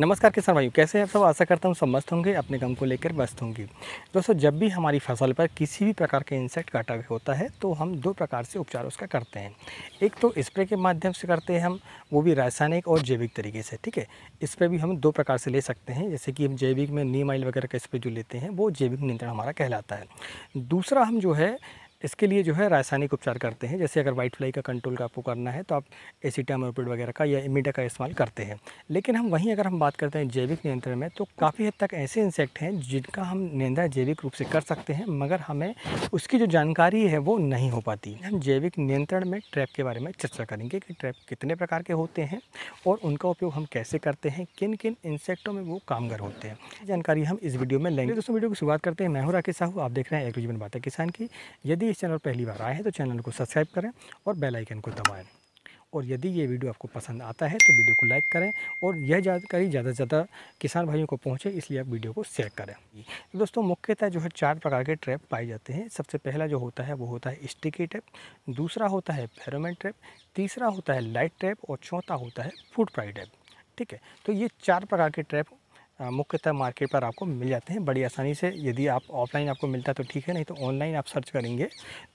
नमस्कार किसान भाइयों कैसे हैं आप सब आशा करता हूँ सब मस्त होंगे अपने गम को लेकर मस्त होंगे दोस्तों जब भी हमारी फसल पर किसी भी प्रकार के इंसेक्ट का अटैक होता है तो हम दो प्रकार से उपचार उसका करते हैं एक तो स्प्रे के माध्यम से करते हैं हम वो भी रासायनिक और जैविक तरीके से ठीक है इस्प्रे भी हम दो प्रकार से ले सकते हैं जैसे कि हम जैविक में नीम आइल वगैरह का स्प्रे जो लेते हैं वो जैविक नियंत्रण हमारा कहलाता है दूसरा हम जो है इसके लिए जो है रासायनिक उपचार करते हैं जैसे अगर वाइट फ्लाई का कंट्रोल का आपको करना है तो आप एसीटामोपेड वगैरह का या इमीडा का इस्तेमाल करते हैं लेकिन हम वहीं अगर हम बात करते हैं जैविक नियंत्रण में तो काफ़ी हद तक ऐसे इंसेक्ट हैं जिनका हम नियंत्रण जैविक रूप से कर सकते हैं मगर हमें उसकी जो जानकारी है वो नहीं हो पाती हम जैविक नियंत्रण में ट्रैप के बारे में चर्चा करेंगे कि ट्रैप कितने प्रकार के होते हैं और उनका उपयोग हम कैसे करते हैं किन किन इंसेक्टों में वो कामगार होते हैं जानकारी हम इस वीडियो में लेंगे दोस्तों वीडियो की शुरुआत करते हैं मैं हूँ राकेश साहू आप देख रहे हैं एक जीवन बातें किसान की यदि इस चैनल पहली बार आए हैं तो चैनल को सब्सक्राइब करें और बेल आइकन को दबाएं और यदि ये वीडियो आपको पसंद आता है तो वीडियो को लाइक करें और यह जानकारी ज़्यादा से ज़्यादा किसान भाइयों को पहुँचे इसलिए आप वीडियो को शेयर करें तो दोस्तों मुख्यतः जो है चार प्रकार के ट्रैप पाए जाते हैं सबसे पहला जो होता है वो होता है स्टिकी ट्रैप दूसरा होता है फेरोमेन ट्रैप तीसरा होता है लाइट ट्रैप और चौथा होता है फूड फ्राई ट्रैप ठीक है तो ये चार प्रकार के ट्रैप मुख्यतः मार्केट पर आपको मिल जाते हैं बड़ी आसानी से यदि आप ऑफलाइन आपको मिलता है तो ठीक है नहीं तो ऑनलाइन आप सर्च करेंगे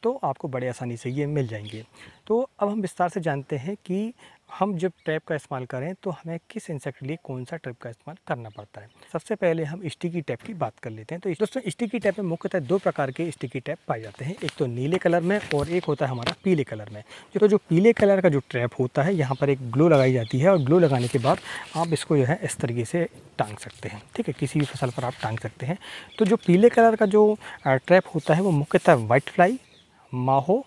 तो आपको बड़ी आसानी से ये मिल जाएंगे तो अब हम विस्तार से जानते हैं कि हम जब ट्रैप का इस्तेमाल करें तो हमें किस इंसेक्ट के लिए कौन सा ट्रैप का इस्तेमाल करना पड़ता है सबसे पहले हम स्टिकी टैप की बात कर लेते हैं तो दोस्तों स्टिकी टैप में मुख्यतः दो प्रकार के स्टिकी टैप पाए जाते हैं एक तो नीले कलर में और एक होता है हमारा पीले कलर में तो, तो जो पीले कलर का जो ट्रैप होता है यहाँ पर एक ग्लो लगाई जाती है और ग्लो लगाने के बाद आप इसको जो है इस तरीके से टांग सकते हैं ठीक है किसी भी फसल पर आप टांग सकते हैं तो जो पीले कलर का जो ट्रैप होता है वो मुख्यतः वाइट फ्लाई माहो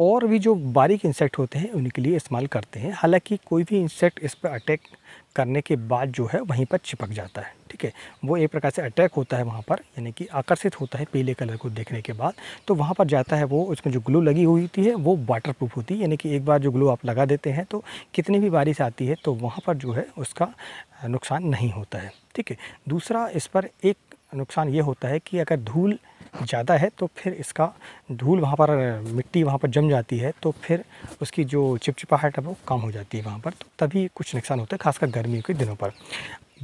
और भी जो बारीक इंसेक्ट होते हैं उनके लिए इस्तेमाल करते हैं हालांकि कोई भी इंसेक्ट इस पर अटैक करने के बाद जो है वहीं पर चिपक जाता है ठीक है वो एक प्रकार से अटैक होता है वहाँ पर यानी कि आकर्षित होता है पीले कलर को देखने के बाद तो वहाँ पर जाता है वो उसमें जो ग्लू लगी हुई होती है वो वाटर प्रूफ होती है यानी कि एक बार जो ग्लू आप लगा देते हैं तो कितनी भी बारिश आती है तो वहाँ पर जो है उसका नुकसान नहीं होता है ठीक है दूसरा इस पर एक नुकसान ये होता है कि अगर धूल ज़्यादा है तो फिर इसका धूल वहाँ पर मिट्टी वहाँ पर जम जाती है तो फिर उसकी जो चिपचिपाहट है वो कम हो जाती है वहाँ पर तो तभी कुछ नुकसान होता है खासकर गर्मियों के दिनों पर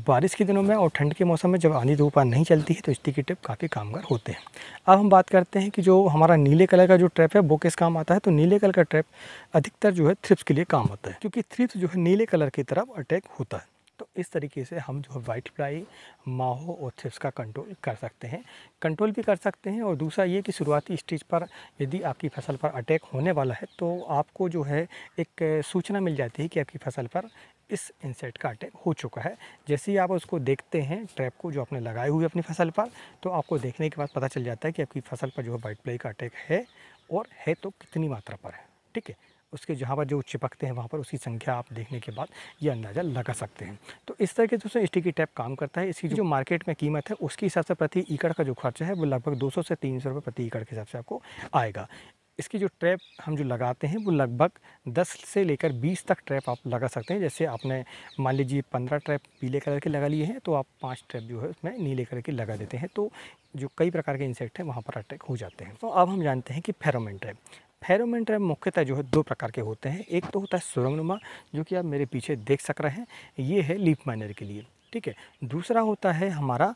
बारिश के दिनों में और ठंड के मौसम में जब आंधी तूफान नहीं चलती है तो स्टिकी टिप काफ़ी कामगार होते हैं अब हम बात करते हैं कि जो हमारा नीले कलर का जो ट्रैप है वो किस काम आता है तो नीले कलर का ट्रैप अधिकतर जो है थ्रिप्स के लिए काम आता है क्योंकि थ्रिप्स जो है नीले कलर की तरफ अटैक होता है इस तरीके से हम जो वाइट फ्लाई माहो और थ्रिप्स का कंट्रोल कर सकते हैं कंट्रोल भी कर सकते हैं और दूसरा ये कि शुरुआती स्टेज पर यदि आपकी फसल पर अटैक होने वाला है तो आपको जो है एक सूचना मिल जाती है कि आपकी फसल पर इस इंसेक्ट का अटैक हो चुका है जैसे ही आप उसको देखते हैं ट्रैप को जो आपने लगाए हुए अपनी फसल पर तो आपको देखने के बाद पता चल जाता है कि आपकी फसल पर जो है वाइट फ्लाई का अटैक है और है तो कितनी मात्रा पर है ठीक है उसके जहाँ पर जो चिपकते हैं वहाँ पर उसकी संख्या आप देखने के बाद ये अंदाज़ा लगा सकते हैं तो इस तरह से दोस्तों स्टिकी टैप काम करता है इसकी जो मार्केट में कीमत है उसके हिसाब से प्रति एकड़ का जो खर्चा है वो लगभग 200 से 300 रुपये प्रति एकड़ के हिसाब से आपको आएगा इसकी जो ट्रैप हम जो लगाते हैं वो लगभग 10 से लेकर 20 तक ट्रैप आप लगा सकते हैं जैसे आपने मान लीजिए 15 ट्रैप पीले कलर के लगा लिए हैं तो आप पांच ट्रैप जो है उसमें नीले कलर के लगा देते हैं तो जो कई प्रकार के इंसेक्ट हैं वहाँ पर अटैक हो जाते हैं तो अब हम जानते हैं कि फेरोमेन ट्रैप फेरोमोन ट्रैप मुख्यतः जो है दो प्रकार के होते हैं एक तो होता है सुरंगनुमा जो कि आप मेरे पीछे देख सक रहे हैं ये है लीप माइनर के लिए ठीक है दूसरा होता है हमारा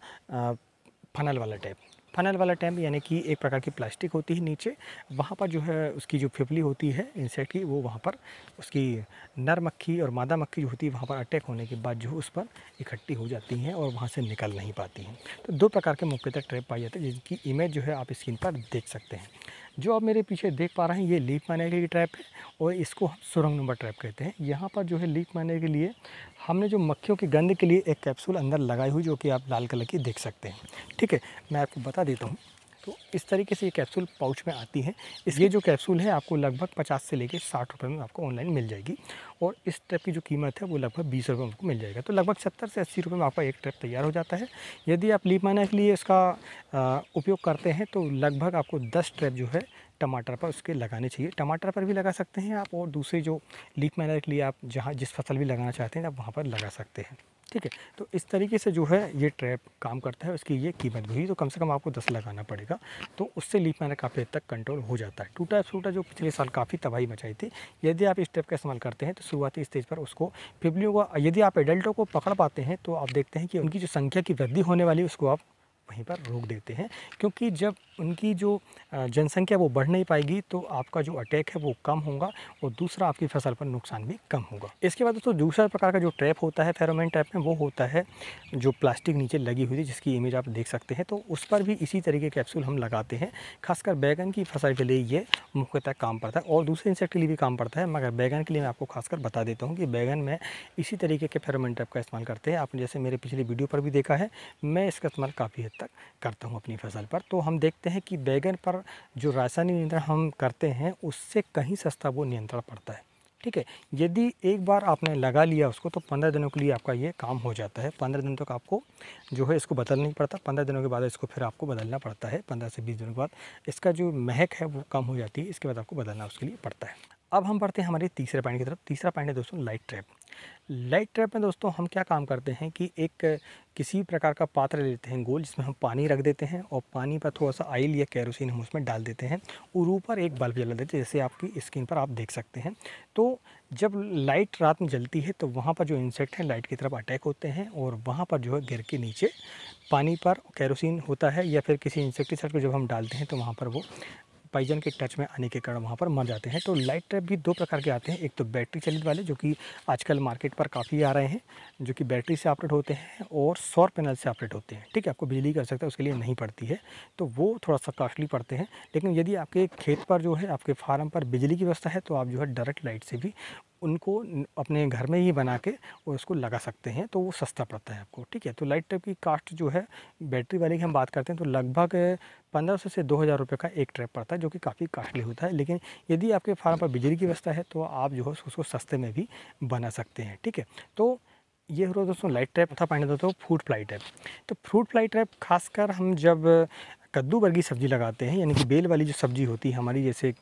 फनल वाला टाइप फनल वाला टैंप यानी कि एक प्रकार की प्लास्टिक होती है नीचे वहाँ पर जो है उसकी जो फिफली होती है इंसेक्ट की वो वहाँ पर उसकी नर मक्खी और मादा मक्खी जो होती है वहाँ पर अटैक होने के बाद जो उस पर इकट्ठी हो जाती हैं और वहाँ से निकल नहीं पाती हैं तो दो प्रकार के मुख्य तक ट्रैप पाए जाते हैं जिनकी इमेज जो है आप स्क्रीन पर देख सकते हैं जो आप मेरे पीछे देख पा रहे हैं ये लीप मारने के लिए ट्रैप है और इसको हम सुरंग नंबर ट्रैप कहते हैं यहाँ पर जो है लीप मारने के लिए हमने जो मक्खियों की गंद के लिए एक कैप्सूल अंदर लगाई हुई जो कि आप लाल कलर की देख सकते हैं ठीक है मैं आपको बता देता हूँ तो इस तरीके से ये कैप्सूल पाउच में आती है इस ये जो कैप्सूल है आपको लगभग पचास से लेकर साठ रुपये में आपको ऑनलाइन मिल जाएगी और इस ट्रैप की जो कीमत है वो लगभग बीस रुपये में आपको मिल जाएगा तो लगभग सत्तर से अस्सी रुपये में आपका एक ट्रैप तैयार हो जाता है यदि आप लीप माना के लिए इसका उपयोग करते हैं तो लगभग आपको दस ट्रैप जो है टमाटर पर उसके लगाने चाहिए टमाटर पर भी लगा सकते हैं आप और दूसरे जो लीफ मैनर के लिए आप जहाँ जिस फसल भी लगाना चाहते हैं आप वहाँ पर लगा सकते हैं ठीक है तो इस तरीके से जो है ये ट्रैप काम करता है उसकी ये कीमत भी तो कम से कम आपको दस लगाना पड़ेगा तो उससे लीफ मैनर काफ़ी हद तक कंट्रोल हो जाता है टूटा फूटा जो पिछले साल काफ़ी तबाही मचाई थी यदि आप इस ट्रैप का इस्तेमाल करते हैं तो शुरुआती स्टेज पर उसको पिपलियों का यदि आप एडल्टों को पकड़ पाते हैं तो आप देखते हैं कि उनकी जो संख्या की वृद्धि होने वाली उसको आप वहीं पर रोक देते हैं क्योंकि जब उनकी जो जनसंख्या वो बढ़ नहीं पाएगी तो आपका जो अटैक है वो कम होगा और दूसरा आपकी फसल पर नुकसान भी कम होगा इसके बाद दोस्तों दूसरा प्रकार का जो ट्रैप होता है फेरोमैन ट्रैप में वो होता है जो प्लास्टिक नीचे लगी हुई थी जिसकी इमेज आप देख सकते हैं तो उस पर भी इसी तरीके कैप्सूल हम लगाते हैं खासकर बैगन की फसल के लिए ये मुख्यतः काम पड़ता है और दूसरे इंसेक्ट के लिए भी काम पड़ता है मगर बैगन के लिए मैं आपको खासकर बता देता हूँ कि बैगन में इसी तरीके के फेरोमेन ट्रैप का इस्तेमाल करते हैं आपने जैसे मेरे पिछली वीडियो पर भी देखा है मैं इसका इस्तेमाल काफ़ी हद तक करता हूँ अपनी फसल पर तो हम देखते हैं कि बैगन पर जो रासायनिक नियंत्रण हम करते हैं उससे कहीं सस्ता वो नियंत्रण पड़ता है ठीक है यदि एक बार आपने लगा लिया उसको तो पंद्रह दिनों के लिए आपका ये काम हो जाता है पंद्रह दिन तक तो आपको जो है इसको बदलना ही पड़ता पंद्रह दिनों के बाद इसको फिर आपको बदलना पड़ता है पंद्रह से बीस दिनों के बाद इसका जो महक है वो कम हो जाती है इसके बाद आपको बदलना उसके लिए पड़ता है अब हम बढ़ते हैं हमारे तीसरे पॉइंट की तरफ तीसरा पॉइंट है दोस्तों लाइट ट्रैप लाइट ट्रैप में दोस्तों हम क्या काम करते हैं कि एक किसी प्रकार का पात्र लेते हैं गोल जिसमें हम पानी रख देते हैं और पानी पर थोड़ा सा आयल या कैरोसिन हम उसमें डाल देते हैं और ऊपर एक बल्ब जला देते हैं जैसे आपकी स्क्रीन पर आप देख सकते हैं तो जब लाइट रात में जलती है तो वहाँ पर जो इंसेक्ट हैं लाइट की तरफ अटैक होते हैं और वहाँ पर जो है गिर के नीचे पानी पर कैरोसिन होता है या फिर किसी इंसेक्टिसाइड को जब हम डालते हैं तो वहाँ पर वो पाइजन के टच में आने के कारण वहाँ पर मर जाते हैं तो लाइट ट्रैप भी दो प्रकार के आते हैं एक तो बैटरी चलित वाले जो कि आजकल मार्केट पर काफ़ी आ रहे हैं जो कि बैटरी से ऑपरेट होते हैं और सौर पैनल से ऑपरेट होते हैं ठीक है आपको बिजली की आवश्यकता उसके लिए नहीं पड़ती है तो वो थोड़ा सा कास्टली पड़ते हैं लेकिन यदि आपके खेत पर जो है आपके फार्म पर बिजली की व्यवस्था है तो आप जो है डायरेक्ट लाइट से भी उनको अपने घर में ही बना के और उसको लगा सकते हैं तो वो सस्ता पड़ता है आपको ठीक है तो लाइट ट्रैप की कास्ट जो है बैटरी वाले की हम बात करते हैं तो लगभग पंद्रह सौ से दो हज़ार रुपये का एक ट्रैप पड़ता है जो कि काफ़ी कास्टली होता है लेकिन यदि आपके फार्म पर बिजली की व्यवस्था है तो आप जो है उसको सस्ते में भी बना सकते हैं ठीक है तो ये हो रहा दोस्तों लाइट ट्रैप था पानी दोस्तों फ्रूट फ्लाई ट्रैप तो फ्रूट फ्लाई ट्रैप खासकर हम जब कद्दू वर्गी सब्ज़ी लगाते हैं यानी कि बेल वाली जो सब्ज़ी होती है हमारी जैसे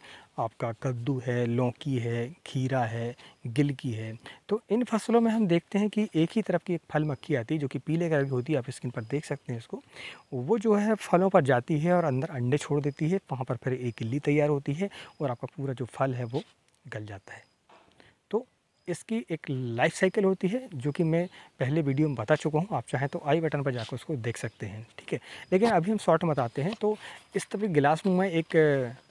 आपका कद्दू है लौकी है खीरा है गिलकी है तो इन फसलों में हम देखते हैं कि एक ही तरफ की एक फल मक्खी आती है जो कि पीले कलर की होती है आप स्क्रीन पर देख सकते हैं इसको वो जो है फलों पर जाती है और अंदर अंडे छोड़ देती है वहाँ पर फिर एक गिल्ली तैयार होती है और आपका पूरा जो फल है वो गल जाता है इसकी एक लाइफ साइकिल होती है जो कि मैं पहले वीडियो में बता चुका हूँ आप चाहें तो आई बटन पर जाकर उसको देख सकते हैं ठीक है लेकिन अभी हम शॉर्ट बताते हैं तो इस तरह गिलास मुँह में एक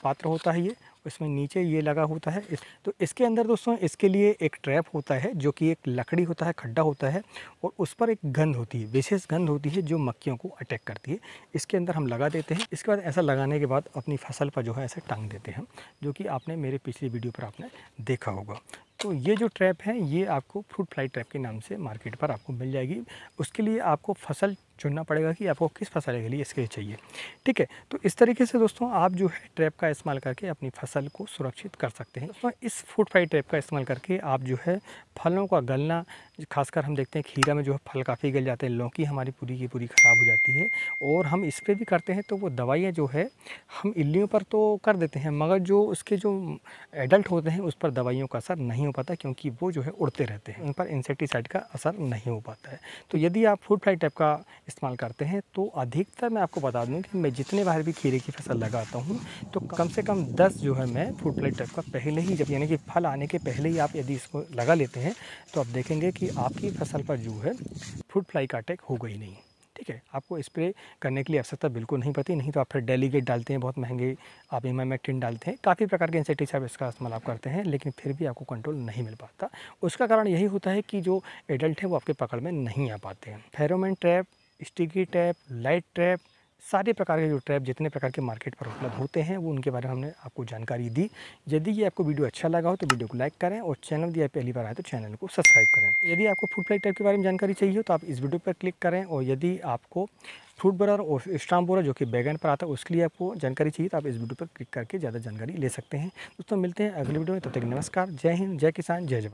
पात्र होता है ये इसमें नीचे ये लगा होता है इस, तो इसके अंदर दोस्तों इसके लिए एक ट्रैप होता है जो कि एक लकड़ी होता है खड्डा होता है और उस पर एक गंध होती है विशेष गंध होती है जो मक्खियों को अटैक करती है इसके अंदर हम लगा देते हैं इसके बाद ऐसा लगाने के बाद अपनी फसल पर जो है ऐसे टांग देते हैं जो कि आपने मेरे पिछली वीडियो पर आपने देखा होगा तो ये जो ट्रैप है ये आपको फ्रूट फ्लाई ट्रैप के नाम से मार्केट पर आपको मिल जाएगी उसके लिए आपको फसल चुनना पड़ेगा कि आपको किस फसल के लिए स्केच चाहिए ठीक है तो इस तरीके से दोस्तों आप जो है ट्रैप का इस्तेमाल करके अपनी फसल को सुरक्षित कर सकते हैं दोस्तों इस फूड फाइट ट्रैप का इस्तेमाल करके आप जो है फलों का गलना खासकर हम देखते हैं खीरा में जो है फल काफ़ी गल जाते हैं लौकी हमारी पूरी की पूरी ख़राब हो जाती है और हम स्प्रे भी करते हैं तो वो दवाइयाँ जो है हम इल्लियों पर तो कर देते हैं मगर जो उसके जो एडल्ट होते हैं उस पर दवाइयों का असर नहीं हो पाता क्योंकि वो जो है उड़ते रहते हैं उन पर इंसेक्टिसाइड का असर नहीं हो पाता है तो यदि आप फूड फ्लाई टाइप का इस्तेमाल करते हैं तो अधिकतर मैं आपको बता दूं कि मैं जितने बार भी खीरे की फसल लगाता हूँ तो कम से कम दस जो है मैं फूड प्लेट टाइप का पहले ही जब यानी कि फल आने के पहले ही आप यदि इसको लगा लेते हैं तो आप देखेंगे कि आपकी फसल पर जो है फूड फ्लाई का अटैक हो गई नहीं ठीक है आपको स्प्रे करने के लिए आवश्यकता बिल्कुल नहीं पड़ती नहीं तो आप फिर डेलीगेट डालते हैं बहुत महंगे आप एम एक्टिन डालते हैं काफ़ी प्रकार के इंसेक्टिसाइड इसका इस्तेमाल आप करते हैं लेकिन फिर भी आपको कंट्रोल नहीं मिल पाता उसका कारण यही होता है कि जो एडल्ट है वो आपके पकड़ में नहीं आ पाते हैं pheromone trap sticky tap light trap सारे प्रकार के जो ट्रैप जितने प्रकार के मार्केट पर उपलब्ध होते हैं वो उनके बारे में हमने आपको जानकारी दी यदि ये आपको वीडियो अच्छा लगा हो तो वीडियो को लाइक करें और चैनल दिया पहली बार आए तो चैनल को सब्सक्राइब करें यदि आपको फूड फ्लाइट टैप के बारे में जानकारी चाहिए तो आप इस वीडियो पर क्लिक करें और यदि आपको फ्रूट बोरर और स्टाम बोरर जो कि बैगन पर आता है उसके लिए आपको जानकारी चाहिए तो आप इस वीडियो पर क्लिक करके ज़्यादा जानकारी ले सकते हैं दोस्तों मिलते हैं अगले वीडियो में तब तक नमस्कार जय हिंद जय किसान जय जवान